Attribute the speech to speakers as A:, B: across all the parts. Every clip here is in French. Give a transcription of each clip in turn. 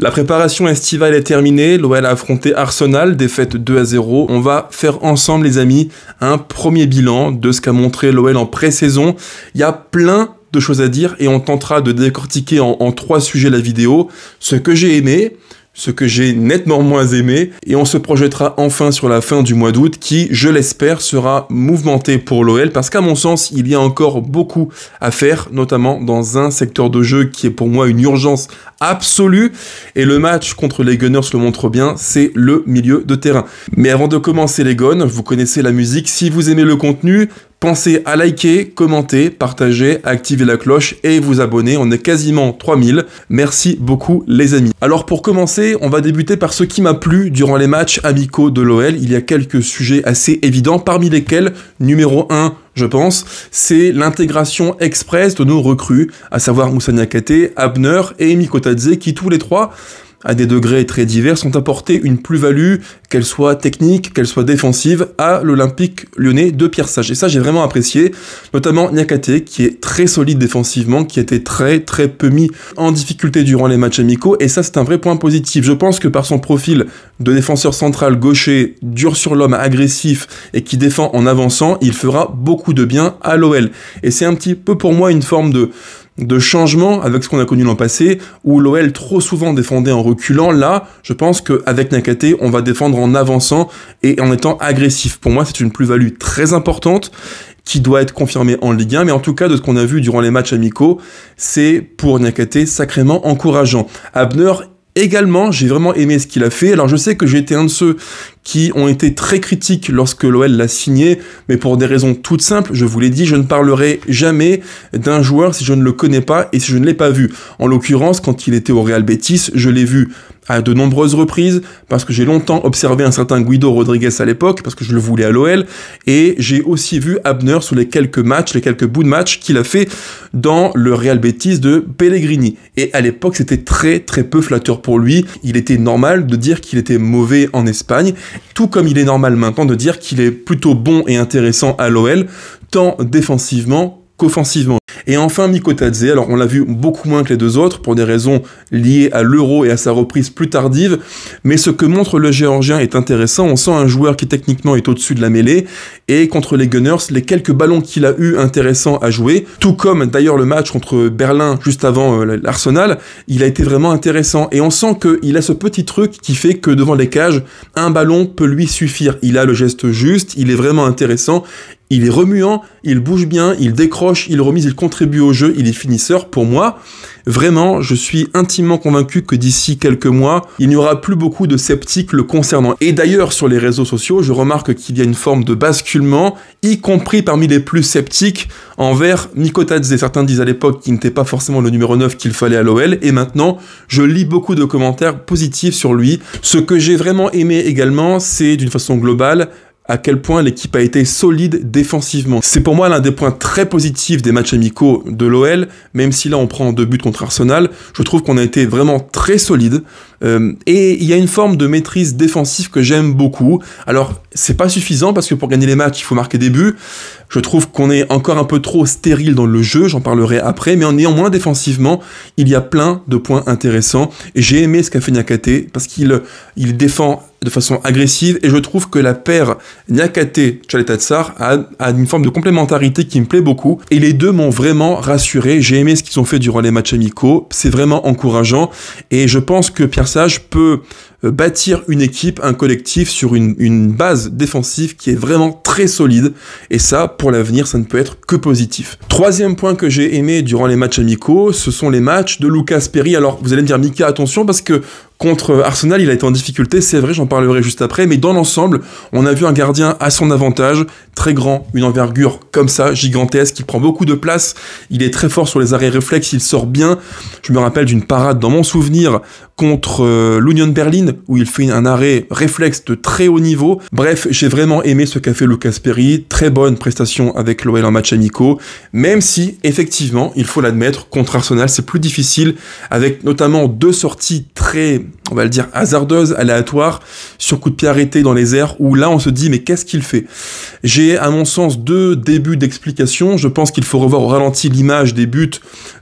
A: La préparation estivale est terminée, l'OL a affronté Arsenal, défaite 2 à 0. On va faire ensemble les amis un premier bilan de ce qu'a montré l'OL en pré-saison. Il y a plein de choses à dire et on tentera de décortiquer en, en trois sujets la vidéo. Ce que j'ai aimé, ce que j'ai nettement moins aimé, et on se projettera enfin sur la fin du mois d'août qui, je l'espère, sera mouvementé pour l'OL, parce qu'à mon sens, il y a encore beaucoup à faire, notamment dans un secteur de jeu qui est pour moi une urgence absolue, et le match contre les Gunners le montre bien, c'est le milieu de terrain. Mais avant de commencer les Gunners, vous connaissez la musique, si vous aimez le contenu, Pensez à liker, commenter, partager, activer la cloche et vous abonner. On est quasiment 3000. Merci beaucoup les amis. Alors pour commencer, on va débuter par ce qui m'a plu durant les matchs amicaux de l'OL. Il y a quelques sujets assez évidents, parmi lesquels, numéro 1, je pense, c'est l'intégration express de nos recrues, à savoir Moussa Abner et Mikotadze, qui tous les trois à des degrés très divers, ont apporté une plus-value, qu'elle soit technique, qu'elle soit défensive, à l'Olympique lyonnais de Pierre Sage. Et ça, j'ai vraiment apprécié, notamment Niakate, qui est très solide défensivement, qui était très très peu mis en difficulté durant les matchs amicaux, et ça, c'est un vrai point positif. Je pense que par son profil de défenseur central gaucher, dur sur l'homme, agressif, et qui défend en avançant, il fera beaucoup de bien à l'OL. Et c'est un petit peu pour moi une forme de de changement avec ce qu'on a connu l'an passé, où l'OL trop souvent défendait en reculant. Là, je pense qu'avec Nakate, on va défendre en avançant et en étant agressif. Pour moi, c'est une plus-value très importante qui doit être confirmée en Ligue 1, mais en tout cas, de ce qu'on a vu durant les matchs amicaux, c'est pour Nakate sacrément encourageant. Abner Également, j'ai vraiment aimé ce qu'il a fait. Alors je sais que j'ai été un de ceux qui ont été très critiques lorsque l'OL l'a signé, mais pour des raisons toutes simples, je vous l'ai dit, je ne parlerai jamais d'un joueur si je ne le connais pas et si je ne l'ai pas vu. En l'occurrence, quand il était au Real Betis, je l'ai vu à de nombreuses reprises, parce que j'ai longtemps observé un certain Guido Rodriguez à l'époque, parce que je le voulais à l'OL, et j'ai aussi vu Abner sur les quelques matchs, les quelques bouts de match qu'il a fait dans le Real Betis de Pellegrini. Et à l'époque, c'était très très peu flatteur pour lui. Il était normal de dire qu'il était mauvais en Espagne, tout comme il est normal maintenant de dire qu'il est plutôt bon et intéressant à l'OL, tant défensivement qu'offensivement. Et enfin, Mikotadze, alors on l'a vu beaucoup moins que les deux autres pour des raisons liées à l'euro et à sa reprise plus tardive, mais ce que montre le géorgien est intéressant. On sent un joueur qui techniquement est au-dessus de la mêlée et contre les Gunners, les quelques ballons qu'il a eu intéressants à jouer, tout comme d'ailleurs le match contre Berlin juste avant euh, l'Arsenal, il a été vraiment intéressant. Et on sent qu'il a ce petit truc qui fait que devant les cages, un ballon peut lui suffire. Il a le geste juste, il est vraiment intéressant, il est remuant, il bouge bien, il décroche, il remise, il contribue au jeu, il est finisseur. Pour moi, vraiment, je suis intimement convaincu que d'ici quelques mois, il n'y aura plus beaucoup de sceptiques le concernant. Et d'ailleurs, sur les réseaux sociaux, je remarque qu'il y a une forme de basculement, y compris parmi les plus sceptiques envers Et Certains disent à l'époque qu'il n'était pas forcément le numéro 9 qu'il fallait à l'OL, et maintenant, je lis beaucoup de commentaires positifs sur lui. Ce que j'ai vraiment aimé également, c'est d'une façon globale, à quel point l'équipe a été solide défensivement. C'est pour moi l'un des points très positifs des matchs amicaux de l'OL, même si là on prend deux buts contre Arsenal, je trouve qu'on a été vraiment très solide, euh, et il y a une forme de maîtrise défensive que j'aime beaucoup. Alors, c'est pas suffisant parce que pour gagner les matchs, il faut marquer des buts. Je trouve qu'on est encore un peu trop stérile dans le jeu, j'en parlerai après, mais en néanmoins défensivement, il y a plein de points intéressants. Et j'ai aimé ce qu'a fait Nyakate parce qu'il il défend de façon agressive et je trouve que la paire Nyakate Chaletatsar a, a une forme de complémentarité qui me plaît beaucoup et les deux m'ont vraiment rassuré. J'ai aimé ce qu'ils ont fait durant les matchs amicaux, c'est vraiment encourageant et je pense que Pierre peut euh, bâtir une équipe, un collectif sur une, une base défensive qui est vraiment très solide. Et ça, pour l'avenir, ça ne peut être que positif. Troisième point que j'ai aimé durant les matchs amicaux, ce sont les matchs de Lucas Perry. Alors, vous allez me dire, Mika, attention, parce que Contre Arsenal, il a été en difficulté, c'est vrai, j'en parlerai juste après, mais dans l'ensemble, on a vu un gardien à son avantage, très grand, une envergure comme ça, gigantesque, il prend beaucoup de place, il est très fort sur les arrêts réflexes, il sort bien. Je me rappelle d'une parade dans mon souvenir contre euh, l'Union Berlin, où il fait un arrêt réflexe de très haut niveau. Bref, j'ai vraiment aimé ce qu'a fait Lucas Perry, très bonne prestation avec l'OL en match amico, même si, effectivement, il faut l'admettre, contre Arsenal, c'est plus difficile, avec notamment deux sorties très on va le dire, hasardeuse, aléatoire, sur coup de pied arrêté dans les airs, où là on se dit mais qu'est-ce qu'il fait J'ai à mon sens deux débuts d'explication. Je pense qu'il faut revoir au ralenti l'image des buts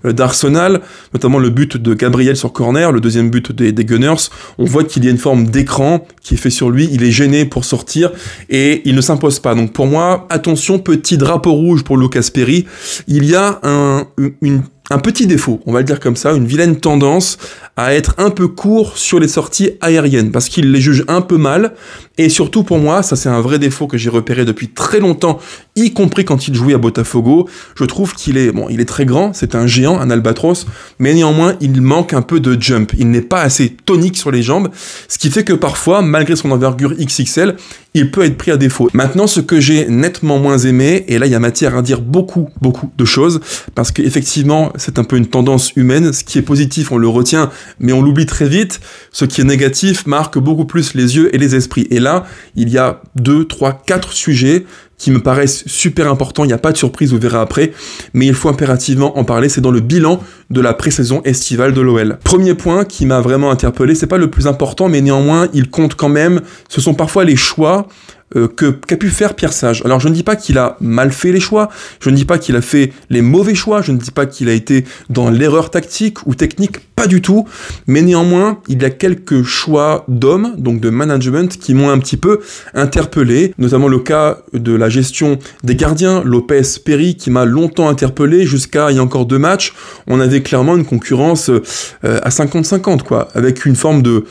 A: euh, d'Arsenal, notamment le but de Gabriel sur corner, le deuxième but des, Gunners. On voit qu'il y a une forme d'écran qui est fait sur lui, il est gêné pour sortir et il ne s'impose pas. Donc pour moi, attention, petit drapeau rouge pour Lucas Perry. Il y a un, une, un petit défaut, on va le dire comme ça, une vilaine tendance à être un peu court sur les sorties aériennes, parce qu'il les juge un peu mal, et surtout pour moi, ça c'est un vrai défaut que j'ai repéré depuis très longtemps, y compris quand il jouait à Botafogo, je trouve qu'il est, bon, il est très grand, c'est un géant, un albatros, mais néanmoins, il manque un peu de jump, il n'est pas assez tonique sur les jambes, ce qui fait que parfois, malgré son envergure XXL, il peut être pris à défaut. Maintenant, ce que j'ai nettement moins aimé, et là il y a matière à dire beaucoup, beaucoup de choses, parce qu'effectivement, c'est un peu une tendance humaine. Ce qui est positif, on le retient, mais on l'oublie très vite. Ce qui est négatif marque beaucoup plus les yeux et les esprits. Et là, il y a deux, trois, quatre sujets qui me paraissent super importants. Il n'y a pas de surprise, vous verrez après, mais il faut impérativement en parler. C'est dans le bilan de la pré-saison estivale de l'OL. Premier point qui m'a vraiment interpellé, c'est pas le plus important, mais néanmoins, il compte quand même. Ce sont parfois les choix euh, que qu'a pu faire Pierre Sage. Alors je ne dis pas qu'il a mal fait les choix, je ne dis pas qu'il a fait les mauvais choix, je ne dis pas qu'il a été dans l'erreur tactique ou technique, pas du tout, mais néanmoins, il a quelques choix d'hommes, donc de management, qui m'ont un petit peu interpellé, notamment le cas de la gestion des gardiens, Lopez Perry, qui m'a longtemps interpellé jusqu'à il y a encore deux matchs, on avait clairement une concurrence euh, à 50-50, quoi, avec une forme de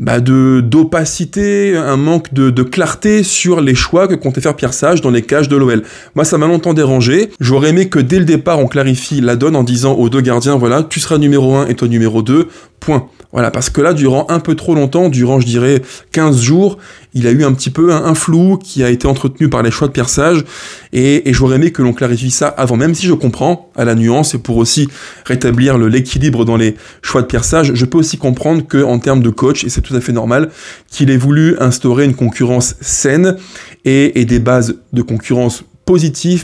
A: bah, de d'opacité, un manque de, de, clarté sur les choix que comptait faire Pierre Sage dans les cages de l'OL. Moi, ça m'a longtemps dérangé. J'aurais aimé que dès le départ, on clarifie la donne en disant aux deux gardiens, voilà, tu seras numéro 1 et toi numéro 2. Point. Voilà, parce que là, durant un peu trop longtemps, durant, je dirais, 15 jours, il a eu un petit peu un, flou qui a été entretenu par les choix de perçage, et, j'aurais aimé que l'on clarifie ça avant, même si je comprends à la nuance, et pour aussi rétablir l'équilibre dans les choix de perçage, je peux aussi comprendre qu'en termes de coach, et c'est tout à fait normal, qu'il ait voulu instaurer une concurrence saine et, et des bases de concurrence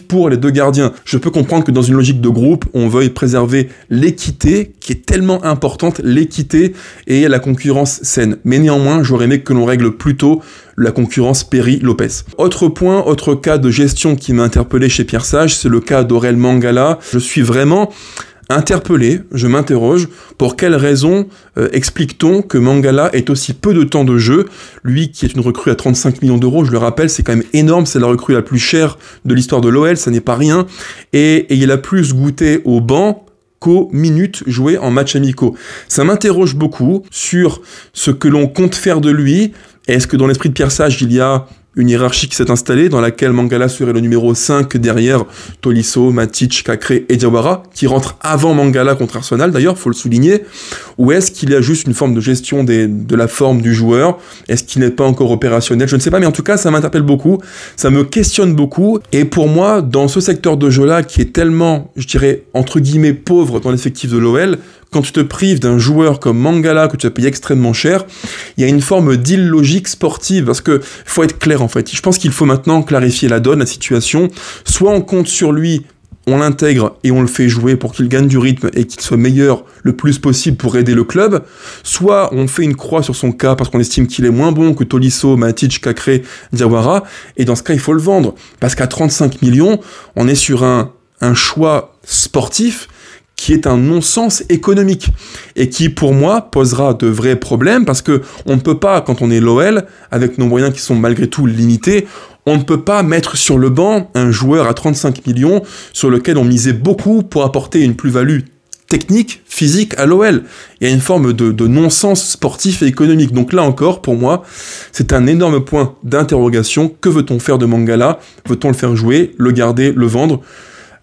A: pour les deux gardiens. Je peux comprendre que dans une logique de groupe, on veuille préserver l'équité qui est tellement importante, l'équité et la concurrence saine. Mais néanmoins, j'aurais aimé que l'on règle plutôt la concurrence Perry-Lopez. Autre point, autre cas de gestion qui m'a interpellé chez Pierre Sage, c'est le cas d'Aurel Mangala. Je suis vraiment Interpellé, je m'interroge, pour quelles raisons euh, explique-t-on que Mangala ait aussi peu de temps de jeu Lui qui est une recrue à 35 millions d'euros, je le rappelle, c'est quand même énorme, c'est la recrue la plus chère de l'histoire de l'OL, ça n'est pas rien. Et, il a plus goûté au banc qu'aux minutes jouées en match amicaux. Ça m'interroge beaucoup sur ce que l'on compte faire de lui. Est-ce que dans l'esprit de Pierre Sage, il y a une hiérarchie qui s'est installée dans laquelle Mangala serait le numéro 5 derrière Tolisso, Matic, Kakré et Diawara, qui rentre avant Mangala contre Arsenal d'ailleurs, faut le souligner, ou est-ce qu'il y a juste une forme de gestion de la forme du joueur, est-ce qu'il n'est pas encore opérationnel, je ne sais pas, mais en tout cas ça m'interpelle beaucoup, ça me questionne beaucoup, et pour moi, dans ce secteur de jeu-là qui est tellement, je dirais, entre guillemets pauvre dans l'effectif de l'OL, quand tu te prives d'un joueur comme Mangala que tu as payé extrêmement cher, il y a une forme d'illogique sportive parce que faut être clair en fait. Je pense qu'il faut maintenant clarifier la donne, la situation. Soit on compte sur lui on l'intègre et on le fait jouer pour qu'il gagne du rythme et qu'il soit meilleur le plus possible pour aider le club, soit on fait une croix sur son cas parce qu'on estime qu'il est moins bon que Tolisso, Matic, Kakré, Diawara, et dans ce cas il faut le vendre, parce qu'à 35 millions, on est sur un, un choix sportif qui est un non-sens économique et qui, pour moi, posera de vrais problèmes parce que on ne peut pas, quand on est l'OL, avec nos moyens qui sont malgré tout limités, on ne peut pas mettre sur le banc un joueur à 35 millions sur lequel on misait beaucoup pour apporter une plus-value technique, physique à l'OL. Il y a une forme de, de non-sens sportif et économique. Donc là encore, pour moi, c'est un énorme point d'interrogation. Que veut-on faire de Mangala Veut-on le faire jouer, le garder, le vendre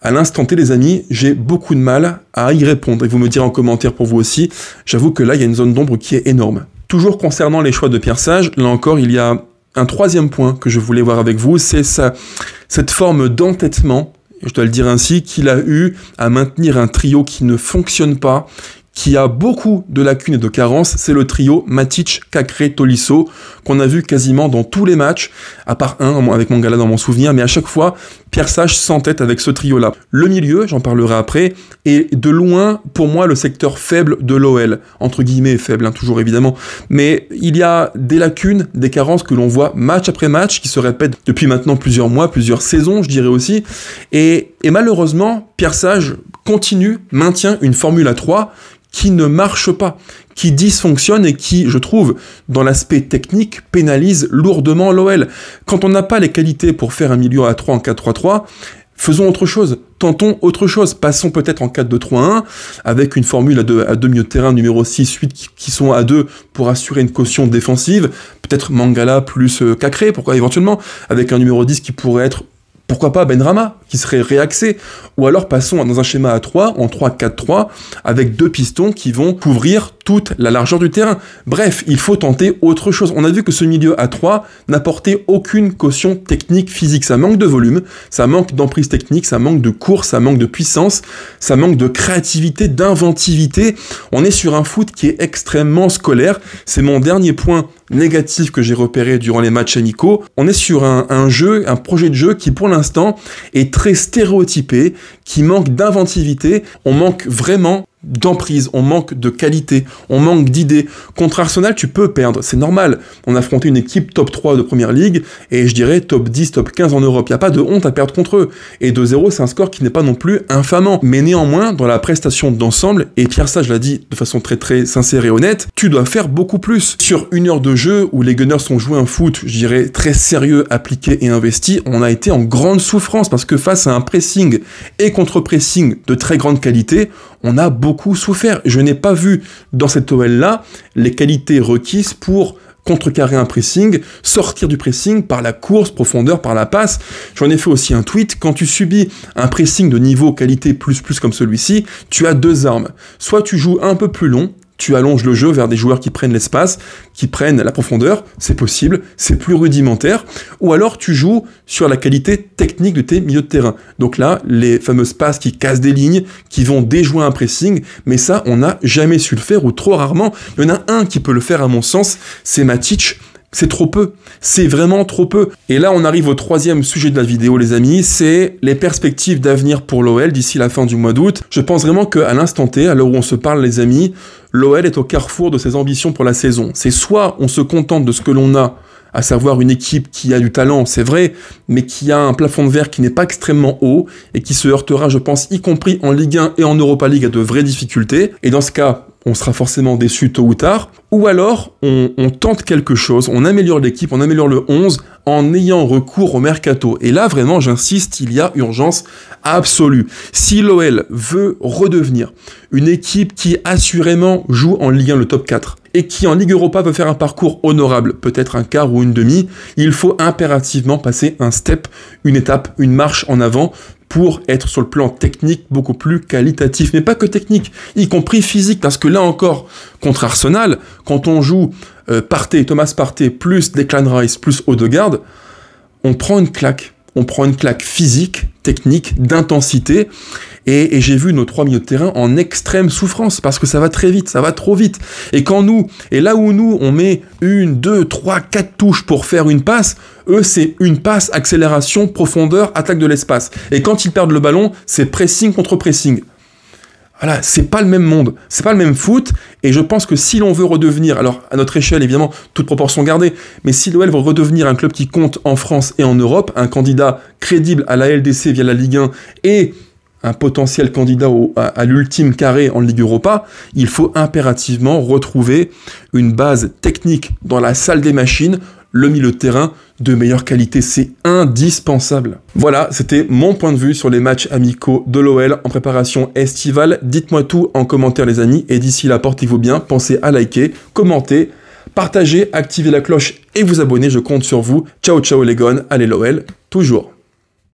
A: à l'instant T, les amis, j'ai beaucoup de mal à y répondre. Et vous me direz en commentaire pour vous aussi. J'avoue que là, il y a une zone d'ombre qui est énorme. Toujours concernant les choix de Pierre là encore, il y a un troisième point que je voulais voir avec vous, c'est cette forme d'entêtement je dois le dire ainsi, qu'il a eu à maintenir un trio qui ne fonctionne pas, qui a beaucoup de lacunes et de carences, c'est le trio Matic, Cacré, Tolisso, qu'on a vu quasiment dans tous les matchs, à part un avec Mangala dans mon souvenir, mais à chaque fois, Pierre Sage s'entête avec ce trio-là. Le milieu, j'en parlerai après, est de loin, pour moi, le secteur faible de l'OL, entre guillemets faible, hein, toujours évidemment, mais il y a des lacunes, des carences que l'on voit match après match, qui se répètent depuis maintenant plusieurs mois, plusieurs saisons, je dirais aussi, et, malheureusement, Pierre Sage continue, maintient une Formule à 3 qui ne marche pas, qui dysfonctionne et qui, je trouve, dans l'aspect technique, pénalise lourdement l'OL. Quand on n'a pas les qualités pour faire un milieu à 3 en 4-3-3, faisons autre chose, tentons autre chose, passons peut-être en 4-2-3-1 avec une formule à 2 à de terrain numéro 6-8 qui, sont à 2 pour assurer une caution défensive, peut-être Mangala plus Cacré, euh, pourquoi éventuellement, avec un numéro 10 qui pourrait être pourquoi pas Benrama, qui serait réaxé Ou alors passons dans un schéma à 3, en 3-4-3, avec deux pistons qui vont couvrir toute la largeur du terrain. Bref, il faut tenter autre chose. On a vu que ce milieu à 3 n'apportait aucune caution technique physique. Ça manque de volume, ça manque d'emprise technique, ça manque de course, ça manque de puissance, ça manque de créativité, d'inventivité. On est sur un foot qui est extrêmement scolaire. C'est mon dernier point négatif que j'ai repéré durant les matchs amicaux, on est sur un, un jeu, un projet de jeu qui pour l'instant est très stéréotypé, qui manque d'inventivité, on manque vraiment d'emprise, on manque de qualité, on manque d'idées. Contre Arsenal, tu peux perdre, c'est normal. On a affronté une équipe top 3 de première ligue et je dirais top 10, top 15 en Europe. Il n'y a pas de honte à perdre contre eux. Et 2-0, c'est un score qui n'est pas non plus infamant. Mais néanmoins, dans la prestation d'ensemble, et Pierre Sage l'a dit de façon très très sincère et honnête, tu dois faire beaucoup plus. Sur une heure de jeu où les Gunners ont joué un foot, je dirais, très sérieux, appliqué et investi, on a été en grande souffrance parce que face à un pressing et contre-pressing de très grande qualité, on a beaucoup souffert. Je n'ai pas vu dans cette OL-là les qualités requises pour contrecarrer un pressing, sortir du pressing par la course, profondeur, par la passe. J'en ai fait aussi un tweet. Quand tu subis un pressing de niveau qualité plus plus comme celui-ci, tu as deux armes. Soit tu joues un peu plus long, tu allonges le jeu vers des joueurs qui prennent l'espace, qui prennent la profondeur, c'est possible, c'est plus rudimentaire, ou alors tu joues sur la qualité technique de tes milieux de terrain. Donc là, les fameuses passes qui cassent des lignes, qui vont déjouer un pressing, mais ça, on n'a jamais su le faire, ou trop rarement. Il y en a un qui peut le faire à mon sens, c'est Matic, c'est trop peu. C'est vraiment trop peu. Et là, on arrive au troisième sujet de la vidéo, les amis. C'est les perspectives d'avenir pour l'OL d'ici la fin du mois d'août. Je pense vraiment qu'à l'instant T, à l'heure où on se parle, les amis, l'OL est au carrefour de ses ambitions pour la saison. C'est soit on se contente de ce que l'on a, à savoir une équipe qui a du talent, c'est vrai, mais qui a un plafond de verre qui n'est pas extrêmement haut et qui se heurtera, je pense, y compris en Ligue 1 et en Europa League à de vraies difficultés. Et dans ce cas, on sera forcément déçu tôt ou tard, ou alors on, tente quelque chose, on améliore l'équipe, on améliore le 11 en ayant recours au mercato. Et là, vraiment, j'insiste, il y a urgence absolue. Si l'OL veut redevenir une équipe qui assurément joue en Ligue 1 le top 4, et qui en Ligue Europa veut faire un parcours honorable, peut-être un quart ou une demi, il faut impérativement passer un step, une étape, une marche en avant pour être sur le plan technique beaucoup plus qualitatif. Mais pas que technique, y compris physique, parce que là encore, contre Arsenal, quand on joue euh, Partey, Thomas Partey, plus Declan Rice, plus Odegaard, on prend une claque. On prend une claque physique, technique, d'intensité. Et, j'ai vu nos trois milieux de terrain en extrême souffrance parce que ça va très vite, ça va trop vite. Et quand nous, et là où nous, on met une, deux, trois, quatre touches pour faire une passe, eux, c'est une passe, accélération, profondeur, attaque de l'espace. Et quand ils perdent le ballon, c'est pressing contre pressing. Voilà, c'est pas le même monde, c'est pas le même foot, et je pense que si l'on veut redevenir, alors à notre échelle évidemment, toute proportion gardée, mais si l'OL veut redevenir un club qui compte en France et en Europe, un candidat crédible à la LDC via la Ligue 1 et un potentiel candidat à, l'ultime carré en Ligue Europa, il faut impérativement retrouver une base technique dans la salle des machines, le milieu de terrain de meilleure qualité. C'est indispensable. Voilà, c'était mon point de vue sur les matchs amicaux de l'OL en préparation estivale. Dites-moi tout en commentaire les amis et d'ici là, portez-vous bien, pensez à liker, commenter, partager, activer la cloche et vous abonner, je compte sur vous. Ciao ciao les gones, allez l'OL, toujours.